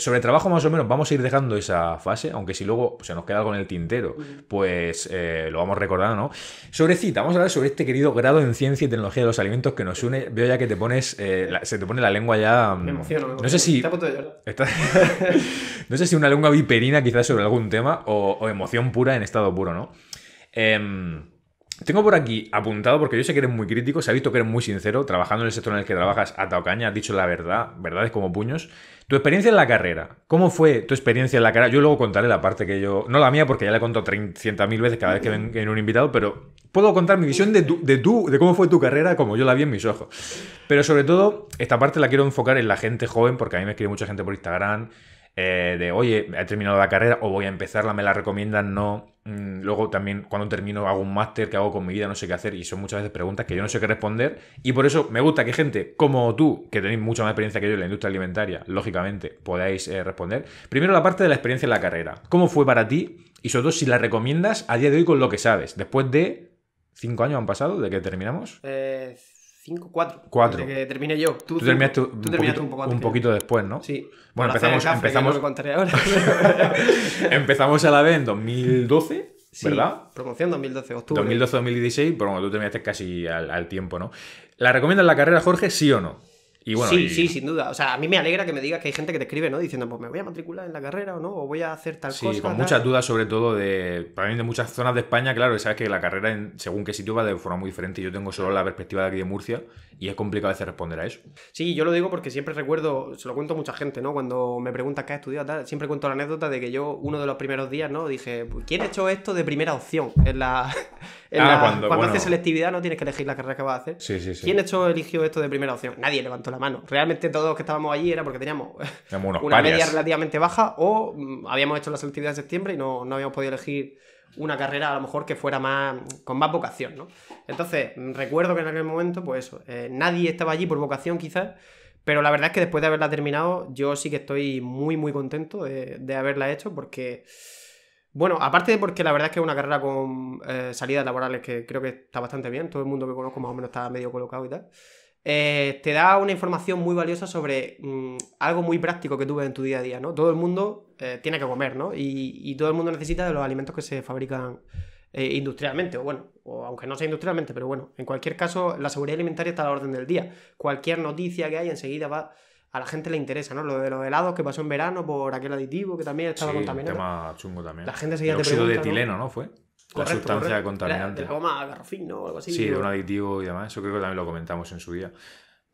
Sobre trabajo más o menos vamos a ir dejando esa fase, aunque si luego se nos queda algo en el tintero, pues eh, lo vamos recordando, ¿no? Sobre cita, vamos a hablar sobre este querido grado en ciencia y tecnología de los alimentos que nos une. Veo ya que te pones, eh, se te pone la lengua ya... Mm, me No sé si... no sé si una lengua viperina quizás sobre algún tema o, o emoción pura en estado puro, ¿no? Eh, tengo por aquí apuntado, porque yo sé que eres muy crítico, se ha visto que eres muy sincero, trabajando en el sector en el que trabajas, a caña, has dicho la verdad, verdades como puños. Tu experiencia en la carrera, ¿cómo fue tu experiencia en la carrera? Yo luego contaré la parte que yo, no la mía, porque ya la he contado 300.000 veces cada vez que ven, en un invitado, pero puedo contar mi visión de, de, de cómo fue tu carrera, como yo la vi en mis ojos. Pero sobre todo, esta parte la quiero enfocar en la gente joven, porque a mí me escribe mucha gente por Instagram, eh, de, oye, he terminado la carrera o voy a empezarla, me la recomiendan, no. Mm, luego también cuando termino hago un máster, que hago con mi vida? No sé qué hacer. Y son muchas veces preguntas que yo no sé qué responder. Y por eso me gusta que gente como tú, que tenéis mucha más experiencia que yo en la industria alimentaria, lógicamente, podáis eh, responder. Primero la parte de la experiencia en la carrera. ¿Cómo fue para ti? Y sobre todo si la recomiendas a día de hoy con lo que sabes, después de... ¿Cinco años han pasado de que terminamos? Eh, 5, 4. que termine yo. Tú, terminaste, un, poquito, después, ¿no? Sí. Bueno, empezamos. empezamos, a la vez en 2012. Sí, Promoción 2012, octubre. 2012-2016, pero bueno, tú terminaste casi al, al tiempo, ¿no? ¿La recomiendas la carrera, Jorge, sí o no? sí, sí, sin duda. O sea, a mí me alegra que me digas que hay gente que te escribe, ¿no? Diciendo, pues me voy a matricular en la carrera o no, o voy a hacer tal cosa. Sí, con muchas dudas, sobre todo de. Para mí, de muchas zonas de España, claro, sabes que la carrera, según qué sitio, va de forma muy diferente. Yo tengo solo la perspectiva de aquí de Murcia y es complicado a veces responder a eso. Sí, yo lo digo porque siempre recuerdo, se lo cuento a mucha gente, ¿no? Cuando me preguntan qué has estudiado, tal, siempre cuento la anécdota de que yo, uno de los primeros días, ¿no? Dije, pues, ¿quién ha hecho esto de primera opción? En la. Ah, cuando, haces selectividad, no tienes que elegir la carrera que vas a hacer. Sí, sí, sí. ¿Quién hecho eligió esto de primera opción? Nadie levantó mano. Realmente todos los que estábamos allí era porque teníamos una media relativamente baja o mm, habíamos hecho la selectividad de septiembre y no, habíamos podido elegir una carrera a lo mejor que fuera más con más vocación, ¿no? Entonces, mm, recuerdo que en aquel momento, pues eso, eh, nadie estaba allí por vocación quizás, pero la verdad es que después de haberla terminado, yo sí que estoy muy, muy contento de, haberla hecho porque, bueno, aparte de porque la verdad es que es una carrera con eh, salidas laborales que creo que está bastante bien, todo el mundo que conozco más o menos está medio colocado y tal. Eh, te da una información muy valiosa sobre mm, algo muy práctico que tú ves en tu día a día, ¿no? Todo el mundo eh, tiene que comer, ¿no? Y, todo el mundo necesita de los alimentos que se fabrican eh, industrialmente, o bueno, o aunque no sea industrialmente, pero bueno, en cualquier caso, la seguridad alimentaria está a la orden del día. Cualquier noticia que hay enseguida va... A la gente le interesa, ¿no? Lo de los helados que pasó en verano por aquel aditivo que también estaba sí, contaminado. Un tema chungo también. La gente se El óxido de etileno, ¿no? ¿Fue? la sustancia contaminante. de la o algo así. Sí, de un aditivo y demás. Eso creo que también lo comentamos en su día.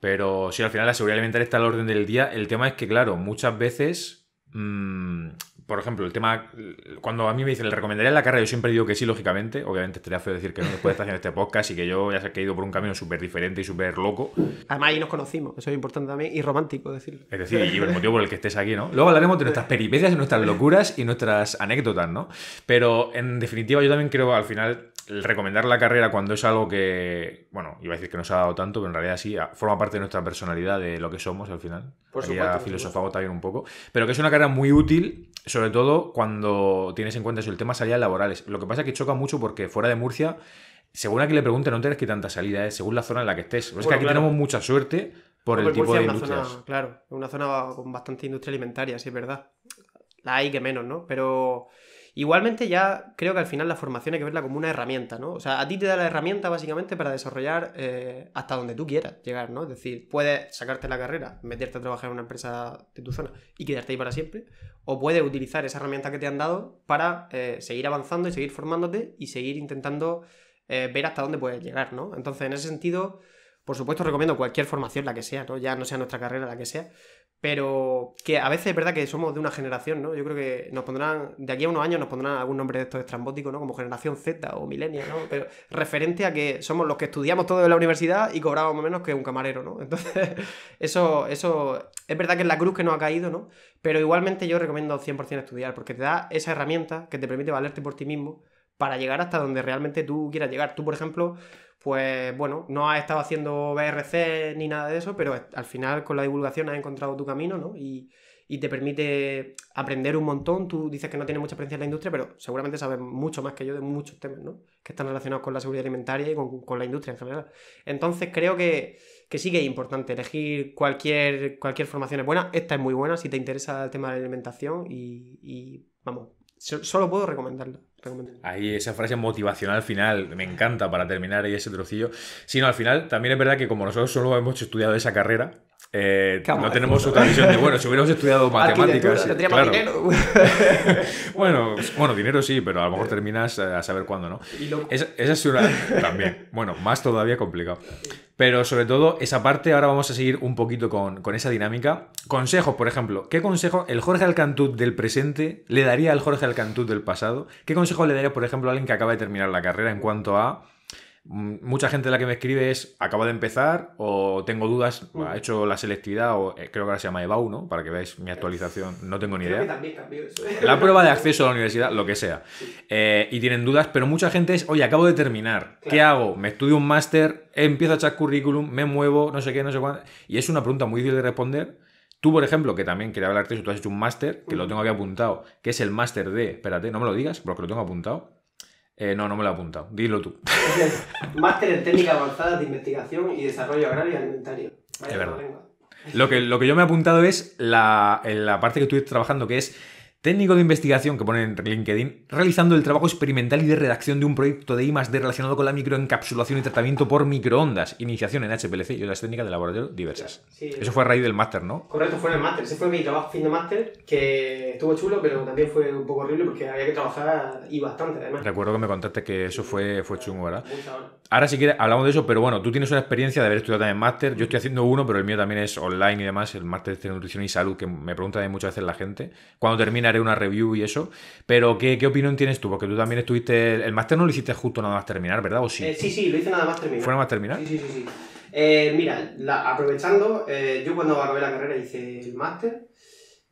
Pero sí, al final la seguridad alimentaria está al orden del día. El tema es que, claro, muchas veces mm, por ejemplo, el tema. Cuando a mí me dicen, ¿le recomendaría la carrera? Yo siempre digo que sí, lógicamente. Obviamente estaría feo decir que no después de estar haciendo este podcast y que yo ya sé que he ido por un camino súper diferente y súper loco. Además, ahí nos conocimos, eso es importante también, y romántico decirlo. Es decir, y el motivo por el que estés aquí, ¿no? Luego hablaremos de nuestras peripecias, nuestras locuras y nuestras anécdotas, ¿no? Pero en definitiva, yo también creo al final recomendar la carrera cuando es algo que, bueno, iba a decir que no nos ha dado tanto, pero en realidad sí, forma parte de nuestra personalidad, de lo que somos al final. Por ya también un poco. Pero que es una carrera muy útil sobre todo cuando tienes en cuenta eso, el tema salidas laborales. Lo que pasa es que choca mucho porque fuera de Murcia, según a quien le pregunte, no tienes que tanta salida, ¿eh? según la zona en la que estés. es que aquí tenemos mucha suerte por el tipo de industrias. claro, es una zona con bastante industria alimentaria, sí, es verdad. La hay que menos, ¿no? Pero Igualmente ya creo que al final la formación hay que verla como una herramienta, ¿no? O sea, a ti te da la herramienta básicamente para desarrollar eh, hasta donde tú quieras llegar, ¿no? Es decir, puedes sacarte la carrera, meterte a trabajar en una empresa de tu zona y quedarte ahí para siempre, o puedes utilizar esa herramienta que te han dado para eh, seguir avanzando y seguir formándote y seguir intentando eh, ver hasta dónde puedes llegar, ¿no? Entonces, en ese sentido, por supuesto recomiendo cualquier formación, la que sea, ¿no? Ya no sea nuestra carrera, la que sea, pero que a veces es verdad que somos de una generación, ¿no? Yo creo que nos pondrán, de aquí a unos años nos pondrán algún nombre de estos estrambóticos, ¿no? Como generación Z o milenia, ¿no? Pero referente a que somos los que estudiamos todo en la universidad y cobramos menos que un camarero, ¿no? Entonces, eso, eso es verdad que es la cruz que nos ha caído, ¿no? Pero igualmente yo recomiendo 100% estudiar porque te da esa herramienta que te permite valerte por ti mismo, para llegar hasta donde realmente tú quieras llegar. Tú, por ejemplo, pues bueno, no has estado haciendo BRC ni nada de eso, pero al final con la divulgación has encontrado tu camino, ¿no? Y, te permite aprender un montón. Tú dices que no tienes mucha experiencia en la industria, pero seguramente sabes mucho más que yo de muchos temas, ¿no? Que están relacionados con la seguridad alimentaria y con, la industria en general. Entonces creo que, sí que es importante elegir cualquier, cualquier formación es buena. Esta es muy buena si te interesa el tema de la alimentación y, vamos, solo puedo recomendarla. Ahí esa frase motivacional final, me encanta para terminar ahí ese trocillo. Sino al final también es verdad que como nosotros solo hemos estudiado esa carrera, eh, no tenemos otra visión de, bueno, si hubiéramos estudiado matemáticas... bueno, bueno, dinero sí, pero a lo mejor terminas eh, a saber cuándo, ¿no? esa es una... También, bueno, más todavía complicado. Pero sobre todo, esa parte, ahora vamos a seguir un poquito con, esa dinámica. Consejos, por ejemplo. ¿Qué consejo el Jorge alcantú del presente le daría al Jorge alcantú del pasado? ¿Qué consejo le daría, por ejemplo, a alguien que acaba de terminar la carrera en cuanto a Mm, mucha gente la que me escribe es acabo de empezar o tengo dudas, mm. ha hecho la selectividad o eh, creo que ahora se llama EBAU, ¿no? Para que veáis mi actualización, no tengo ni idea. La prueba de acceso a la universidad, lo que sea. Eh, y tienen dudas, pero mucha gente es, oye, acabo de terminar, ¿qué hago? ¿Me estudio un máster? ¿Empiezo a echar currículum? ¿Me muevo? No sé qué, no sé cuándo. Y es una pregunta muy difícil de responder. Tú, por ejemplo, que también quería hablarte, tú has hecho un máster, que lo mm. tengo aquí apuntado, que es el máster de, espérate, no me lo digas, porque lo tengo apuntado. Eh, no, no me lo he apuntado. Dilo tú. máster en técnica avanzada de investigación y desarrollo agrario y alimentario. es verdad. Lo que, lo que yo me he apuntado es la, la parte que estoy trabajando, que es Técnico de investigación que pone en LinkedIn, realizando el trabajo experimental y de redacción de un proyecto de I relacionado con la microencapsulación y tratamiento por microondas, iniciación en HPLC y otras técnicas de laboratorio diversas. Eso fue a raíz del máster, ¿no? Correcto, fue en el máster. Ese fue mi trabajo fin de máster, que estuvo chulo, pero también fue un poco horrible porque había que trabajar y bastante, además. Recuerdo que me contaste que eso fue, fue chungo, ¿verdad? Ahora si quieres hablamos de eso, pero bueno, tú tienes una experiencia de haber estudiado también máster. Yo estoy haciendo uno, pero el mío también es online y demás, el máster de nutrición y salud, que me pregunta muchas veces la gente. Cuando termina haré una review y eso. Pero, ¿qué, opinión tienes tú? Porque tú también estuviste. El máster no lo hiciste justo nada más terminar, ¿verdad? ¿O sí? Eh, sí, lo hice nada más terminar. ¿Fue más terminar? Eh, mira, aprovechando, eh, yo cuando acabé la carrera hice el máster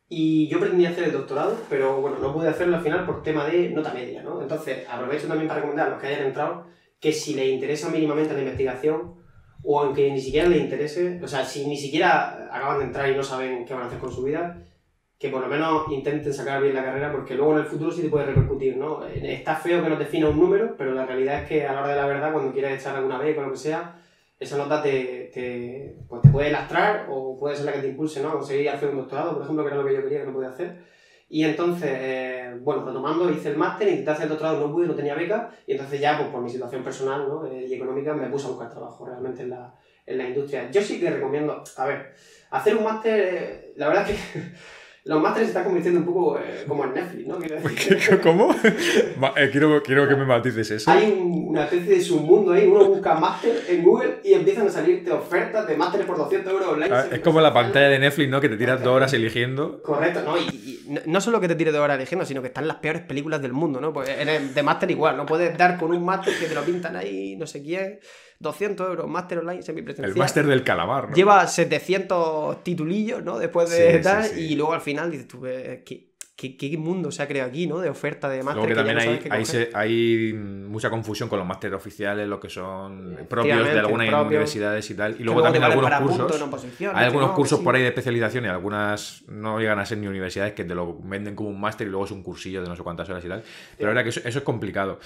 y yo pretendía hacer el doctorado, pero bueno, no pude hacerlo al final por tema de nota media, ¿no? Entonces, aprovecho también para recomendar a los que hayan entrado que si les interesa mínimamente la investigación, o aunque ni siquiera les interese, o sea, si ni siquiera acaban de entrar y no saben qué van a hacer con su vida, que por lo menos intenten sacar bien la carrera, porque luego en el futuro sí te puede repercutir, ¿no? Está feo que no te fina un número, pero la realidad es que a la hora de la verdad, cuando quieras echar alguna beca o lo que sea, esa nota te, te, pues te puede lastrar o puede ser la que te impulse, ¿no? A conseguir hacer un doctorado, por ejemplo, que era lo que yo quería, que no podía hacer. Y entonces, eh, bueno, retomando, hice el máster, intenté hacer el doctorado, no pude, no tenía beca, y entonces ya, pues por mi situación personal ¿no? Eh, y económica, me puse a buscar trabajo realmente en la, en la industria. Yo sí que recomiendo, a ver, hacer un máster, eh, la verdad es que... los másteres se están convirtiendo un poco eh, como en Netflix, ¿no? ¿Cómo? Eh, quiero, que me matices eso. Hay una especie de submundo ahí, uno busca máster en Google y empiezan a salirte ofertas de másteres por 200 euros online. Ah, es como la pantalla de Netflix, ¿no? Que te tiras dos horas eligiendo. Correcto, ¿no? Y, no solo que te tires dos horas eligiendo, sino que están las peores películas del mundo, ¿no? Pues de máster igual, no puedes dar con un máster que te lo pintan ahí, no sé quién. 200 euros, máster online semipresencial. El máster del calabar, Lleva 700 titulillos, ¿no? Después de tal, y luego al final dices tú, eh, ¿qué, ¿Qué, mundo se ha creado aquí, ¿no? De oferta de máster. que, también hay, hay, mucha confusión con los másteres oficiales, los que son propios de algunas universidades y tal. Y luego, también algunos cursos. hay algunos cursos por ahí de especialización y algunas no llegan a ser ni universidades que te lo venden como un máster y luego es un cursillo de no sé cuántas horas y tal. Pero la verdad que eso es complicado.